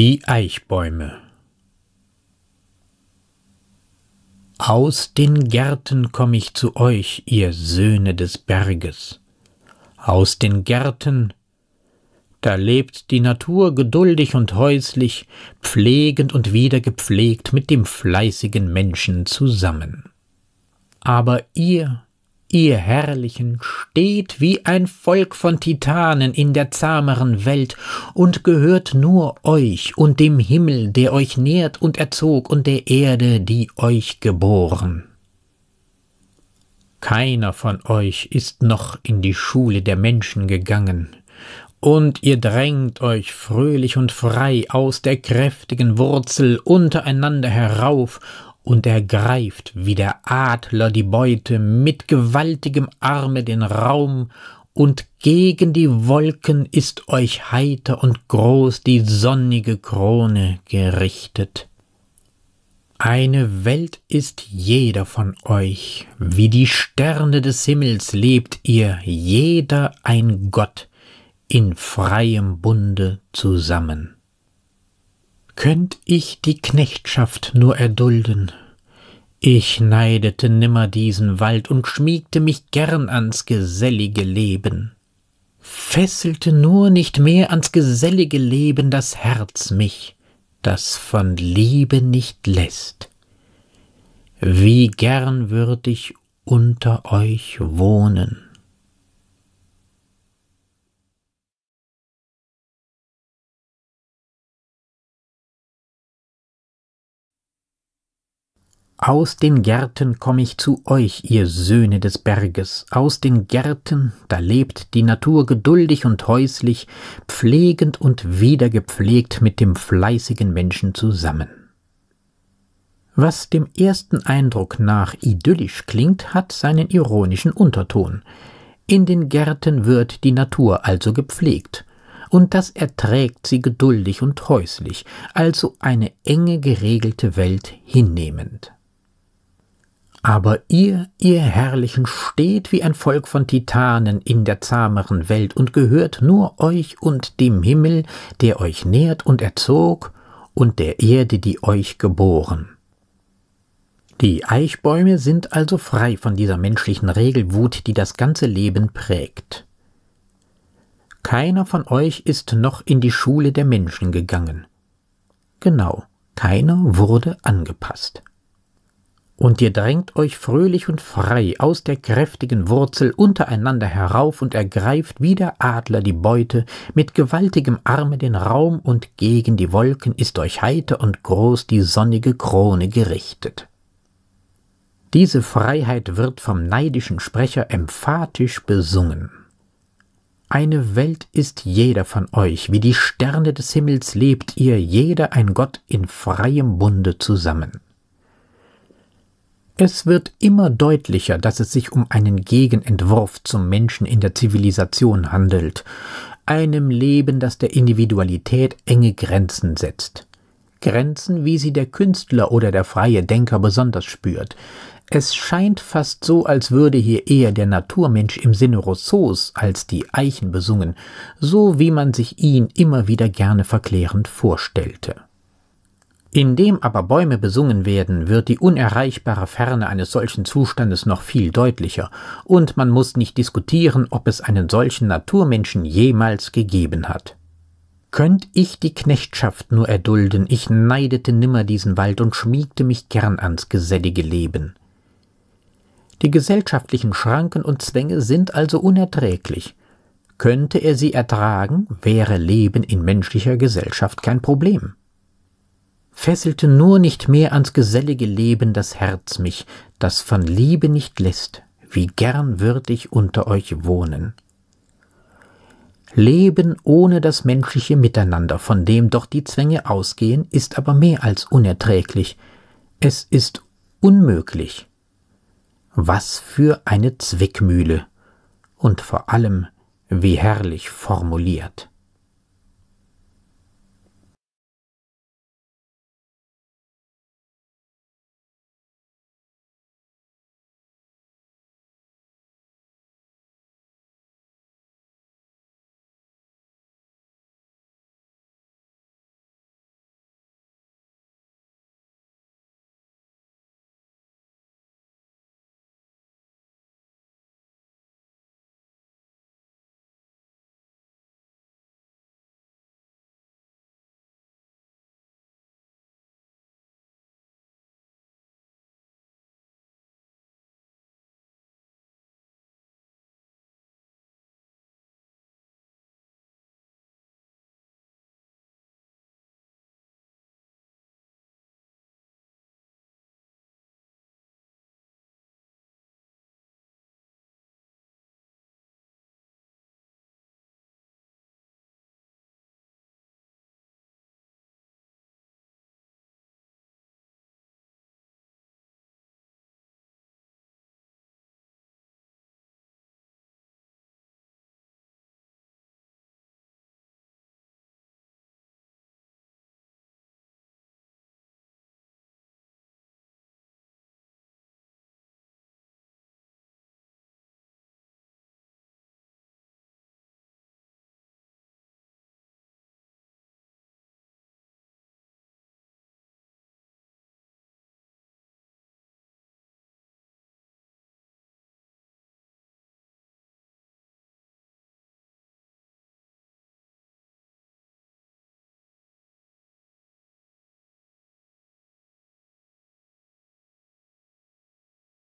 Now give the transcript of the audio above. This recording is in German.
Die Eichbäume Aus den Gärten komm ich zu euch, ihr Söhne des Berges. Aus den Gärten, da lebt die Natur geduldig und häuslich, pflegend und wieder gepflegt mit dem fleißigen Menschen zusammen. Aber ihr, Ihr Herrlichen steht wie ein Volk von Titanen in der zahmeren Welt und gehört nur euch und dem Himmel, der euch nährt und erzog, und der Erde, die euch geboren. Keiner von euch ist noch in die Schule der Menschen gegangen, und ihr drängt euch fröhlich und frei aus der kräftigen Wurzel untereinander herauf und ergreift wie der Adler die Beute mit gewaltigem Arme den Raum, und gegen die Wolken ist euch heiter und groß die sonnige Krone gerichtet. Eine Welt ist jeder von euch, wie die Sterne des Himmels lebt ihr, jeder ein Gott, in freiem Bunde zusammen könnt ich die Knechtschaft nur erdulden. Ich neidete nimmer diesen Wald und schmiegte mich gern ans gesellige Leben. Fesselte nur nicht mehr ans gesellige Leben das Herz mich, das von Liebe nicht lässt. Wie gern würd ich unter euch wohnen. Aus den Gärten komme ich zu euch, ihr Söhne des Berges, aus den Gärten, da lebt die Natur geduldig und häuslich, pflegend und wiedergepflegt mit dem fleißigen Menschen zusammen. Was dem ersten Eindruck nach idyllisch klingt, hat seinen ironischen Unterton. In den Gärten wird die Natur also gepflegt, und das erträgt sie geduldig und häuslich, also eine enge geregelte Welt hinnehmend. Aber ihr, ihr Herrlichen, steht wie ein Volk von Titanen in der zahmeren Welt und gehört nur euch und dem Himmel, der euch nährt und erzog, und der Erde, die euch geboren. Die Eichbäume sind also frei von dieser menschlichen Regelwut, die das ganze Leben prägt. Keiner von euch ist noch in die Schule der Menschen gegangen. Genau, keiner wurde angepasst und ihr drängt euch fröhlich und frei aus der kräftigen Wurzel untereinander herauf und ergreift wie der Adler die Beute, mit gewaltigem Arme den Raum und gegen die Wolken ist euch heiter und groß die sonnige Krone gerichtet. Diese Freiheit wird vom neidischen Sprecher emphatisch besungen. Eine Welt ist jeder von euch, wie die Sterne des Himmels lebt ihr, jeder ein Gott in freiem Bunde zusammen. Es wird immer deutlicher, dass es sich um einen Gegenentwurf zum Menschen in der Zivilisation handelt, einem Leben, das der Individualität enge Grenzen setzt. Grenzen, wie sie der Künstler oder der freie Denker besonders spürt. Es scheint fast so, als würde hier eher der Naturmensch im Sinne Rousseaus als die Eichen besungen, so wie man sich ihn immer wieder gerne verklärend vorstellte. Indem aber Bäume besungen werden, wird die unerreichbare Ferne eines solchen Zustandes noch viel deutlicher, und man muss nicht diskutieren, ob es einen solchen Naturmenschen jemals gegeben hat. Könnt ich die Knechtschaft nur erdulden, ich neidete nimmer diesen Wald und schmiegte mich gern ans gesellige Leben. Die gesellschaftlichen Schranken und Zwänge sind also unerträglich. Könnte er sie ertragen, wäre Leben in menschlicher Gesellschaft kein Problem fesselte nur nicht mehr ans gesellige Leben das Herz mich, das von Liebe nicht lässt, wie gern würd ich unter euch wohnen. Leben ohne das menschliche Miteinander, von dem doch die Zwänge ausgehen, ist aber mehr als unerträglich. Es ist unmöglich. Was für eine Zwickmühle und vor allem wie herrlich formuliert.